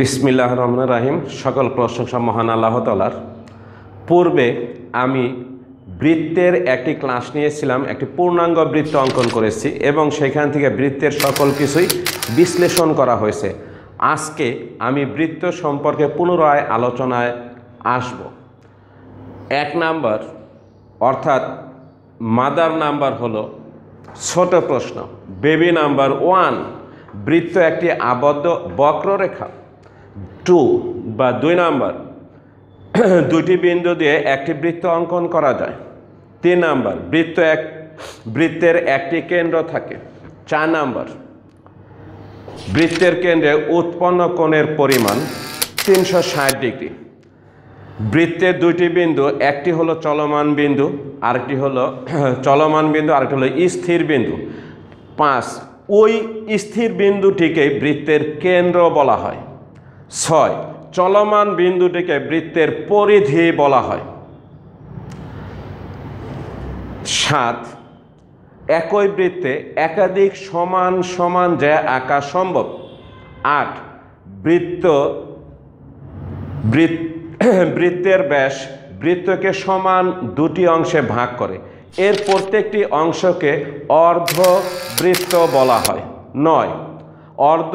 বিসমিল্লাহ রহমান রাহিম সকল প্রশংসা মহান আল্লাহ তালার পূর্বে আমি বৃত্তের একটি ক্লাস নিয়েছিলাম একটি পূর্ণাঙ্গ বৃত্ত অঙ্কন করেছি এবং সেখান থেকে বৃত্তের সকল কিছুই বিশ্লেষণ করা হয়েছে আজকে আমি বৃত্ত সম্পর্কে পুনরায় আলোচনায় আসব এক নাম্বার অর্থাৎ মাদার নাম্বার হল ছোট প্রশ্ন বেবি নাম্বার ওয়ান বৃত্ত একটি আবদ্ধ বক্ররেখা টু বা দুই নাম্বার দুটি বিন্দু দিয়ে একটি বৃত্ত অঙ্কন করা যায় তিন নাম্বার বৃত্ত এক বৃত্তের একটি কেন্দ্র থাকে চার নাম্বার বৃত্তের কেন্দ্রে উৎপন্ন কোণের পরিমাণ তিনশো ষাট ডিগ্রি বৃত্তের দুটি বিন্দু একটি হলো চলমান বিন্দু আরেকটি হলো চলমান বিন্দু আরেকটি হলো স্থির বিন্দু পাঁচ ওই স্থির বিন্দুটিকে বৃত্তের কেন্দ্র বলা হয় ছয় চলমান বিন্দুটিকে বৃত্তের পরিধি বলা হয় সাত একই বৃত্তে একাধিক সমান সমান যে আঁকা সম্ভব আট বৃত্ত বৃত্তের ব্যাস বৃত্তকে সমান দুটি অংশে ভাগ করে এর প্রত্যেকটি অংশকে অর্ধবৃত্ত বলা হয় নয় অর্ধ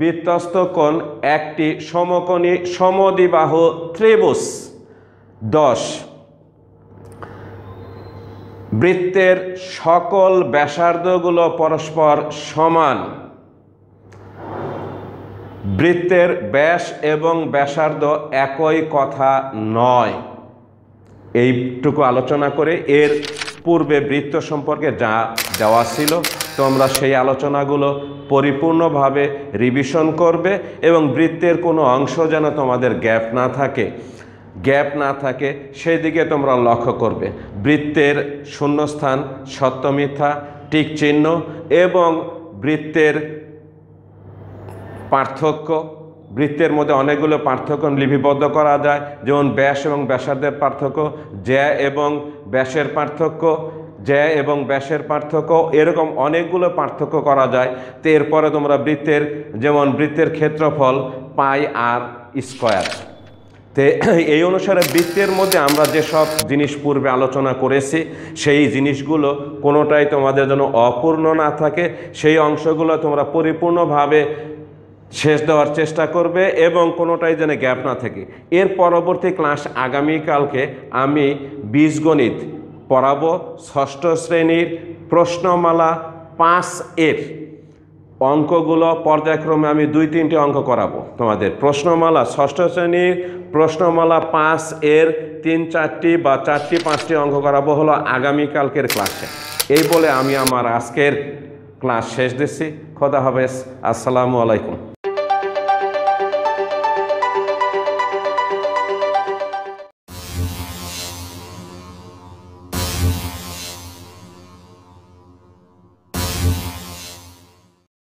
বৃত্তস্থকোণ একটি সমকোণী সমদিবাহ ত্রিভুজ দশ বৃত্তের সকল ব্যাসার্ধগুলো পরস্পর সমান বৃত্তের ব্যাস এবং ব্যাসার্ধ একই কথা নয় এইটুকু আলোচনা করে এর পূর্বে বৃত্ত সম্পর্কে যা দেওয়া ছিল তোমরা সেই আলোচনাগুলো পরিপূর্ণভাবে রিভিশন করবে এবং বৃত্তের কোনো অংশ যেন তোমাদের গ্যাপ না থাকে গ্যাপ না থাকে সেই দিকে তোমরা লক্ষ্য করবে বৃত্তের শূন্যস্থান সত্য মিথ্যা টিক চিহ্ন এবং বৃত্তের পার্থক্য বৃত্তের মধ্যে অনেকগুলো পার্থক্য লিপিবদ্ধ করা যায় যেমন ব্যাস এবং ব্যাসার্ধের পার্থক্য জ্যা এবং ব্যাসের পার্থক্য জ্যা এবং ব্যাসের পার্থক্য এরকম অনেকগুলো পার্থক্য করা যায় তো এরপরে তোমরা বৃত্তের যেমন বৃত্তের ক্ষেত্রফল পাই আর স্কোয়ার তে এই অনুসারে বৃত্তের মধ্যে আমরা যেসব জিনিস পূর্বে আলোচনা করেছি সেই জিনিসগুলো কোনোটাই তোমাদের জন্য অপূর্ণ না থাকে সেই অংশগুলো তোমরা পরিপূর্ণভাবে শেষ দেওয়ার চেষ্টা করবে এবং কোনোটাই যেন গ্যাপ না থাকে এর পরবর্তী ক্লাস আগামীকালকে আমি বীজগণিত পড়াবো ষষ্ঠ শ্রেণীর প্রশ্নমালা পাঁচ এর অঙ্কগুলো পর্যায়ক্রমে আমি দুই তিনটি অঙ্ক করাবো তোমাদের প্রশ্নমালা ষষ্ঠ শ্রেণীর প্রশ্নমালা পাঁচ এর তিন চারটি বা চারটি পাঁচটি অঙ্ক করাবো হলো আগামীকালকের ক্লাসে এই বলে আমি আমার আজকের ক্লাস শেষ দিচ্ছি খোদা হাফেজ আসসালামু আলাইকুম